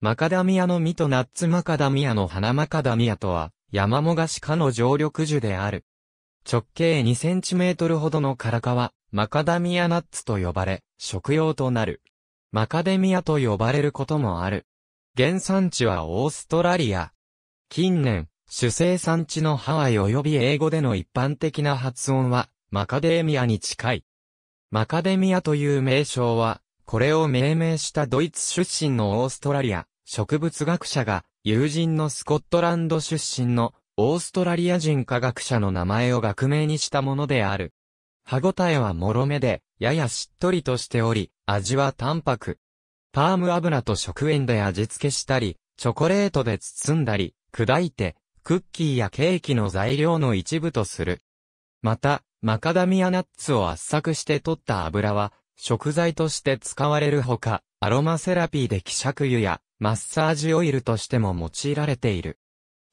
マカダミアの実とナッツマカダミアの花マカダミアとは、山もがし科の常緑樹である。直径2トルほどのカラカは、マカダミアナッツと呼ばれ、食用となる。マカデミアと呼ばれることもある。原産地はオーストラリア。近年、主生産地のハワイ及び英語での一般的な発音は、マカデミアに近い。マカデミアという名称は、これを命名したドイツ出身のオーストラリア、植物学者が、友人のスコットランド出身のオーストラリア人科学者の名前を学名にしたものである。歯ごたえはもろめで、ややしっとりとしており、味は淡白。パーム油と食塩で味付けしたり、チョコレートで包んだり、砕いて、クッキーやケーキの材料の一部とする。また、マカダミアナッツを圧搾して取った油は、食材として使われるほか、アロマセラピーで希釈油やマッサージオイルとしても用いられている。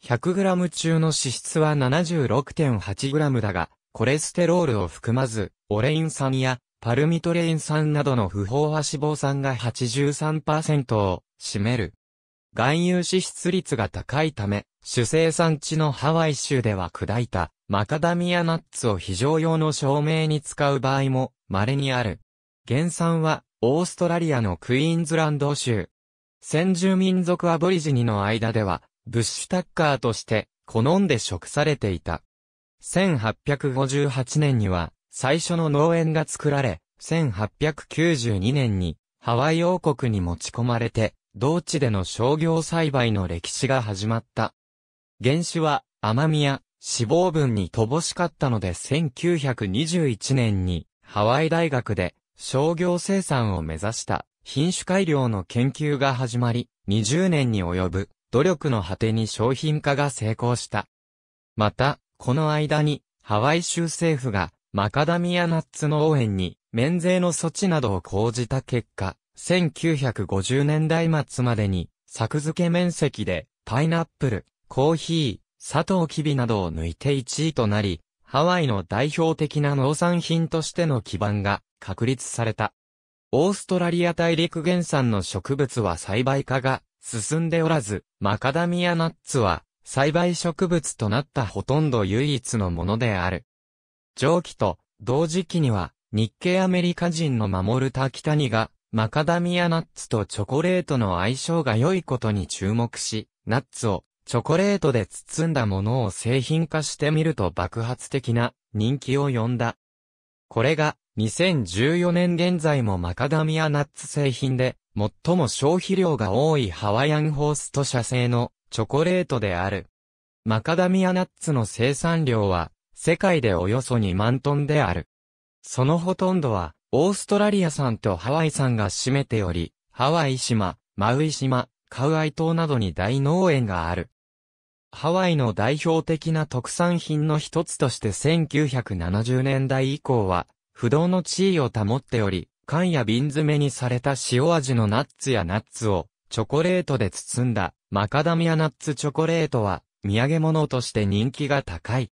100g 中の脂質は 76.8g だが、コレステロールを含まず、オレイン酸やパルミトレイン酸などの不飽和脂肪酸が83%を占める。含有脂質率が高いため、主生産地のハワイ州では砕いたマカダミアナッツを非常用の照明に使う場合も稀にある。原産は、オーストラリアのクイーンズランド州。先住民族アボリジニの間では、ブッシュタッカーとして、好んで食されていた。1858年には、最初の農園が作られ、1892年に、ハワイ王国に持ち込まれて、同地での商業栽培の歴史が始まった。原種は、甘みや脂肪分に乏しかったので1921年に、ハワイ大学で商業生産を目指した品種改良の研究が始まり、20年に及ぶ努力の果てに商品化が成功した。また、この間にハワイ州政府がマカダミアナッツの応援に免税の措置などを講じた結果、1950年代末までに作付け面積でパイナップル、コーヒー、砂糖キビなどを抜いて1位となり、ハワイの代表的な農産品としての基盤が確立された。オーストラリア大陸原産の植物は栽培化が進んでおらず、マカダミアナッツは栽培植物となったほとんど唯一のものである。蒸気と同時期には日系アメリカ人の守る滝谷がマカダミアナッツとチョコレートの相性が良いことに注目し、ナッツをチョコレートで包んだものを製品化してみると爆発的な人気を呼んだ。これが2014年現在もマカダミアナッツ製品で最も消費量が多いハワイアンホースト社製のチョコレートである。マカダミアナッツの生産量は世界でおよそ2万トンである。そのほとんどはオーストラリア産とハワイ産が占めており、ハワイ島、マウイ島、カウアイ島などに大農園がある。ハワイの代表的な特産品の一つとして1970年代以降は、不動の地位を保っており、缶や瓶詰めにされた塩味のナッツやナッツをチョコレートで包んだマカダミアナッツチョコレートは土産物として人気が高い。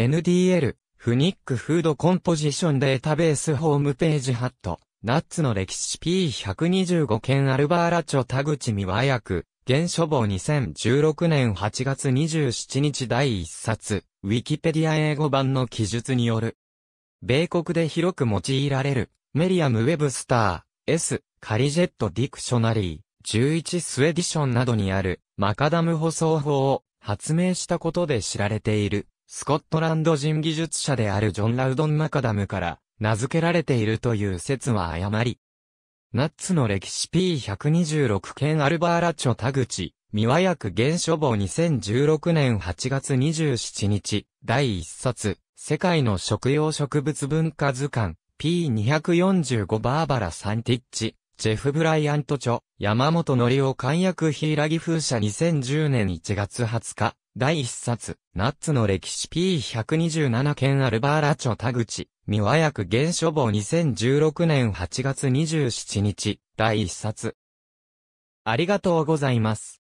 NDL、フニックフードコンポジションデータベースホームページハット、ナッツの歴史 P125 件アルバーラチョ田口美和役、現書房2016年8月27日第1冊、ウィキペディア英語版の記述による。米国で広く用いられる、メリアム・ウェブスター、S、カリジェット・ディクショナリー、11スエディションなどにある、マカダム舗装法を発明したことで知られている、スコットランド人技術者であるジョン・ラウドン・マカダムから、名付けられているという説は誤り、ナッツの歴史 P126 県アルバーラチョ田口、三和役現書房2016年8月27日、第1冊、世界の食用植物文化図鑑、P245 バーバラ・サンティッチ、ジェフ・ブライアント著、山本則夫簡ラ柊風車2010年1月20日、第1冊、ナッツの歴史 P127 県アルバーラチョ田口、三和役原書簿2016年8月27日、第1冊。ありがとうございます。